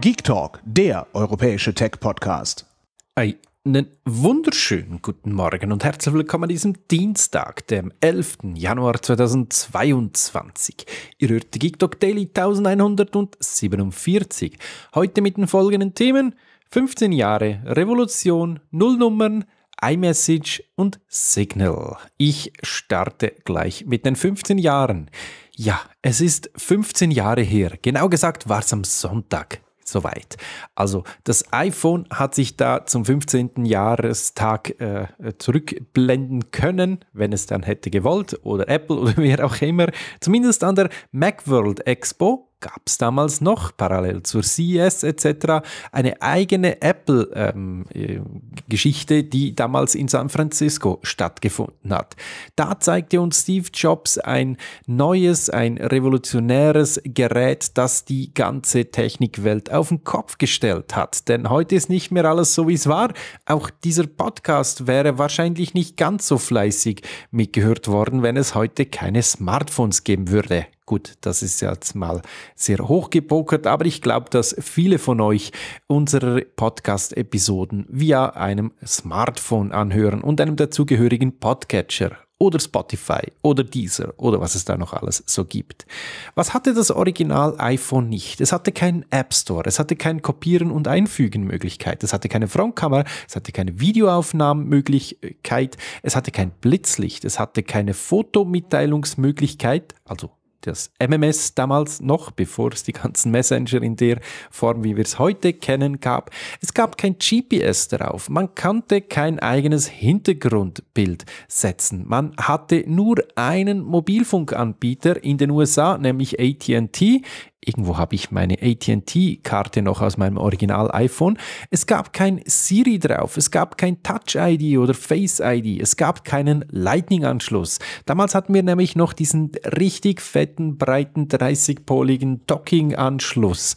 Geek Talk, der europäische Tech-Podcast. Einen wunderschönen guten Morgen und herzlich willkommen an diesem Dienstag, dem 11. Januar 2022. Ihr hört die Geek Talk Daily 1147. Heute mit den folgenden Themen: 15 Jahre, Revolution, Nullnummern, iMessage und Signal. Ich starte gleich mit den 15 Jahren. Ja, es ist 15 Jahre her. Genau gesagt war es am Sonntag, soweit. Also das iPhone hat sich da zum 15. Jahrestag äh, zurückblenden können, wenn es dann hätte gewollt, oder Apple oder wer auch immer, zumindest an der Macworld Expo gab es damals noch parallel zur CES etc. eine eigene Apple-Geschichte, ähm, äh, die damals in San Francisco stattgefunden hat. Da zeigte uns Steve Jobs ein neues, ein revolutionäres Gerät, das die ganze Technikwelt auf den Kopf gestellt hat. Denn heute ist nicht mehr alles so, wie es war. Auch dieser Podcast wäre wahrscheinlich nicht ganz so fleißig mitgehört worden, wenn es heute keine Smartphones geben würde. Gut, das ist jetzt mal sehr hochgepokert, aber ich glaube, dass viele von euch unsere Podcast-Episoden via einem Smartphone anhören und einem dazugehörigen Podcatcher oder Spotify oder Deezer oder was es da noch alles so gibt. Was hatte das Original iPhone nicht? Es hatte keinen App Store, es hatte keinen Kopieren und Einfügen Möglichkeit, es hatte keine Frontkamera, es hatte keine Videoaufnahmenmöglichkeit, es hatte kein Blitzlicht, es hatte keine Fotomitteilungsmöglichkeit, also das MMS damals noch, bevor es die ganzen Messenger in der Form, wie wir es heute kennen, gab. Es gab kein GPS darauf. Man konnte kein eigenes Hintergrundbild setzen. Man hatte nur einen Mobilfunkanbieter in den USA, nämlich ATT. Irgendwo habe ich meine ATT-Karte noch aus meinem Original-iPhone. Es gab kein Siri drauf, es gab kein Touch-ID oder Face-ID, es gab keinen Lightning-Anschluss. Damals hatten wir nämlich noch diesen richtig fetten, breiten, 30-poligen Docking-Anschluss.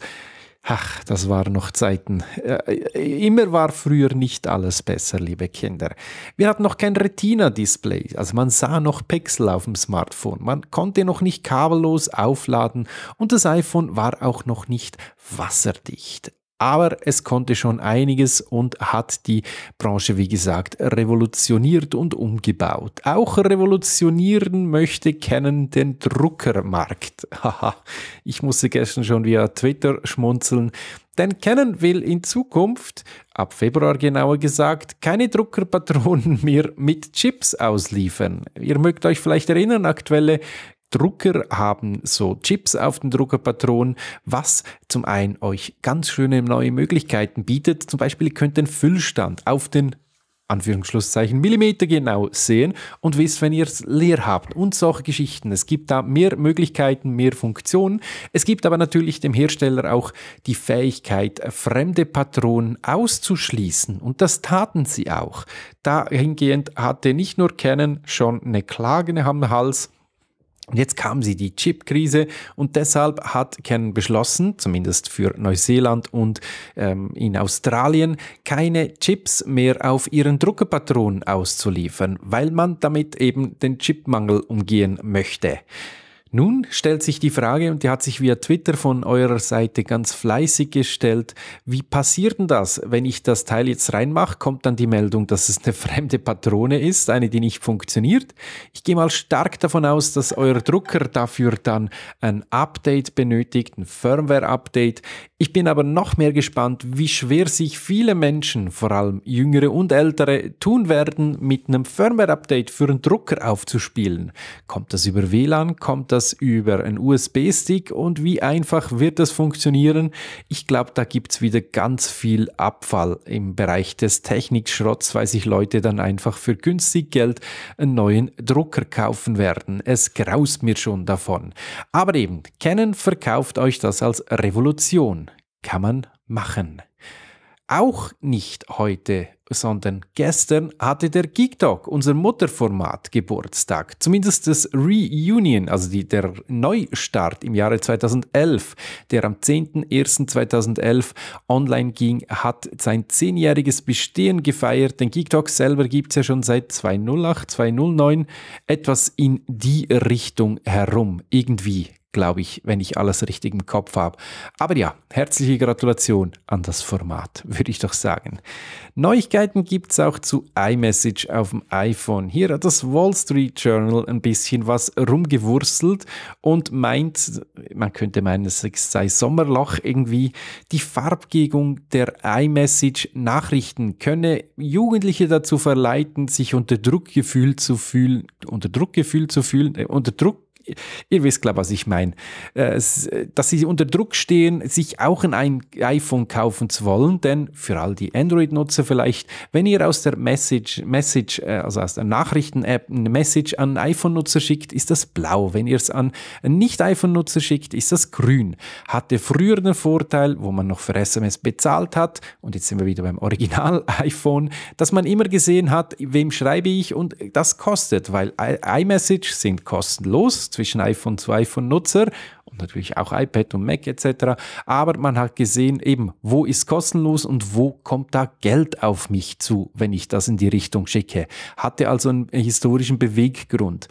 Ach, das waren noch Zeiten. Äh, immer war früher nicht alles besser, liebe Kinder. Wir hatten noch kein Retina-Display, also man sah noch Pixel auf dem Smartphone. Man konnte noch nicht kabellos aufladen und das iPhone war auch noch nicht wasserdicht. Aber es konnte schon einiges und hat die Branche, wie gesagt, revolutioniert und umgebaut. Auch revolutionieren möchte Canon den Druckermarkt. Haha, ich musste gestern schon via Twitter schmunzeln. Denn Canon will in Zukunft, ab Februar genauer gesagt, keine Druckerpatronen mehr mit Chips ausliefern. Ihr mögt euch vielleicht erinnern, aktuelle Drucker haben so Chips auf den Druckerpatronen, was zum einen euch ganz schöne neue Möglichkeiten bietet. Zum Beispiel könnt ihr den Füllstand auf den Anführungsschlusszeichen Millimeter genau sehen und wisst, wenn ihr es leer habt und solche Geschichten. Es gibt da mehr Möglichkeiten, mehr Funktionen. Es gibt aber natürlich dem Hersteller auch die Fähigkeit, fremde Patronen auszuschließen und das taten sie auch. Dahingehend hatte nicht nur Canon schon eine Klage am Hals, und Jetzt kam sie, die Chip-Krise, und deshalb hat Kern beschlossen, zumindest für Neuseeland und ähm, in Australien, keine Chips mehr auf ihren Druckerpatronen auszuliefern, weil man damit eben den Chipmangel umgehen möchte. Nun stellt sich die Frage, und die hat sich via Twitter von eurer Seite ganz fleißig gestellt, wie passiert denn das? Wenn ich das Teil jetzt reinmache, kommt dann die Meldung, dass es eine fremde Patrone ist, eine, die nicht funktioniert. Ich gehe mal stark davon aus, dass euer Drucker dafür dann ein Update benötigt, ein Firmware-Update. Ich bin aber noch mehr gespannt, wie schwer sich viele Menschen, vor allem jüngere und ältere, tun werden, mit einem Firmware-Update für einen Drucker aufzuspielen. Kommt das über WLAN? Kommt das das über einen USB-Stick und wie einfach wird das funktionieren? Ich glaube, da gibt es wieder ganz viel Abfall im Bereich des Technikschrotts, weil sich Leute dann einfach für günstig Geld einen neuen Drucker kaufen werden. Es graust mir schon davon. Aber eben, Canon verkauft euch das als Revolution. Kann man machen. Auch nicht heute sondern gestern hatte der Geek Talk, unser Mutterformat, Geburtstag. Zumindest das Reunion, also die, der Neustart im Jahre 2011, der am 10.01.2011 online ging, hat sein zehnjähriges Bestehen gefeiert. Den Geek Talk selber gibt es ja schon seit 2008, 2009, etwas in die Richtung herum, irgendwie glaube ich, wenn ich alles richtig im Kopf habe. Aber ja, herzliche Gratulation an das Format, würde ich doch sagen. Neuigkeiten gibt es auch zu iMessage auf dem iPhone. Hier hat das Wall Street Journal ein bisschen was rumgewurstelt und meint, man könnte meinen, es sei Sommerloch irgendwie, die Farbgebung der iMessage-Nachrichten könne Jugendliche dazu verleiten, sich unter Druckgefühl zu fühlen, unter Druckgefühl zu fühlen, äh, unter Druck ihr wisst klar, was ich meine. Äh, dass sie unter Druck stehen, sich auch ein iPhone kaufen zu wollen, denn für all die Android-Nutzer vielleicht, wenn ihr aus der Message, Message äh, also aus der Nachrichten-App eine Message an iPhone-Nutzer schickt, ist das blau. Wenn ihr es an Nicht-iPhone-Nutzer schickt, ist das grün. Hatte früher den Vorteil, wo man noch für SMS bezahlt hat, und jetzt sind wir wieder beim Original-iPhone, dass man immer gesehen hat, wem schreibe ich und das kostet, weil iMessage sind kostenlos zwischen iPhone zu iPhone-Nutzer und natürlich auch iPad und Mac etc. Aber man hat gesehen, eben, wo ist kostenlos und wo kommt da Geld auf mich zu, wenn ich das in die Richtung schicke. Hatte also einen historischen Beweggrund.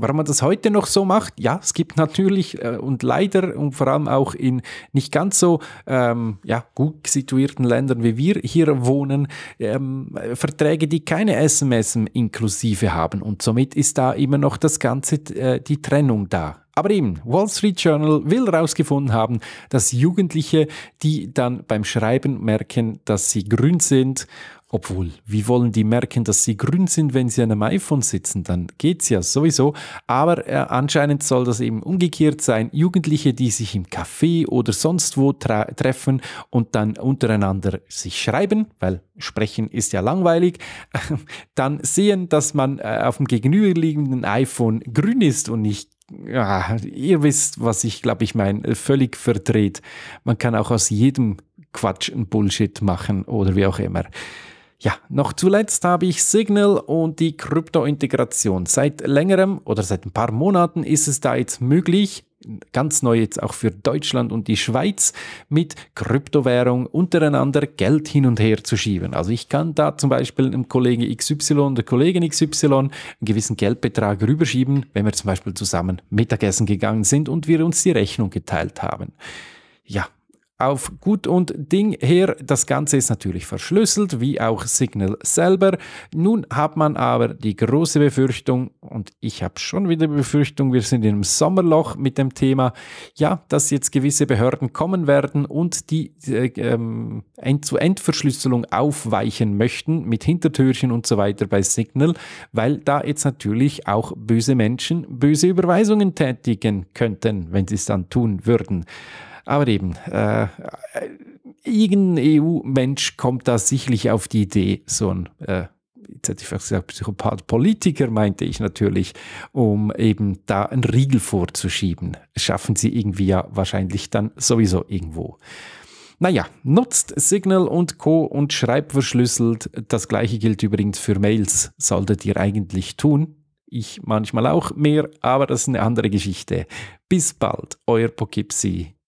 Warum man das heute noch so macht? Ja, es gibt natürlich äh, und leider und vor allem auch in nicht ganz so ähm, ja, gut situierten Ländern wie wir hier wohnen, ähm, Verträge, die keine SMS inklusive haben. Und somit ist da immer noch das Ganze, äh, die Trennung da. Aber eben, Wall Street Journal will herausgefunden haben, dass Jugendliche, die dann beim Schreiben merken, dass sie grün sind obwohl, wie wollen die merken, dass sie grün sind, wenn sie an einem iPhone sitzen? Dann geht's ja sowieso. Aber äh, anscheinend soll das eben umgekehrt sein. Jugendliche, die sich im Café oder sonst wo treffen und dann untereinander sich schreiben, weil sprechen ist ja langweilig, äh, dann sehen, dass man äh, auf dem gegenüberliegenden iPhone grün ist und nicht ja, ihr wisst, was ich glaube, ich meine, äh, völlig verdreht. Man kann auch aus jedem Quatsch und Bullshit machen oder wie auch immer. Ja, noch zuletzt habe ich Signal und die Krypto-Integration. Seit längerem oder seit ein paar Monaten ist es da jetzt möglich, ganz neu jetzt auch für Deutschland und die Schweiz, mit Kryptowährung untereinander Geld hin und her zu schieben. Also ich kann da zum Beispiel einem Kollegen XY, der Kollegin XY einen gewissen Geldbetrag rüberschieben, wenn wir zum Beispiel zusammen Mittagessen gegangen sind und wir uns die Rechnung geteilt haben. Ja, auf gut und Ding her, das Ganze ist natürlich verschlüsselt, wie auch Signal selber. Nun hat man aber die große Befürchtung, und ich habe schon wieder Befürchtung, wir sind im Sommerloch mit dem Thema, ja, dass jetzt gewisse Behörden kommen werden und die äh, ähm, End-zu-End-Verschlüsselung aufweichen möchten mit Hintertürchen und so weiter bei Signal, weil da jetzt natürlich auch böse Menschen böse Überweisungen tätigen könnten, wenn sie es dann tun würden. Aber eben, äh, irgendein EU-Mensch kommt da sicherlich auf die Idee, so ein, äh, jetzt hätte ich fast gesagt, Psychopath Politiker, meinte ich natürlich, um eben da einen Riegel vorzuschieben. Schaffen sie irgendwie ja wahrscheinlich dann sowieso irgendwo. Naja, nutzt Signal und Co. und schreibt verschlüsselt. Das gleiche gilt übrigens für Mails. Solltet ihr eigentlich tun. Ich manchmal auch mehr, aber das ist eine andere Geschichte. Bis bald, euer Poughkeepsie.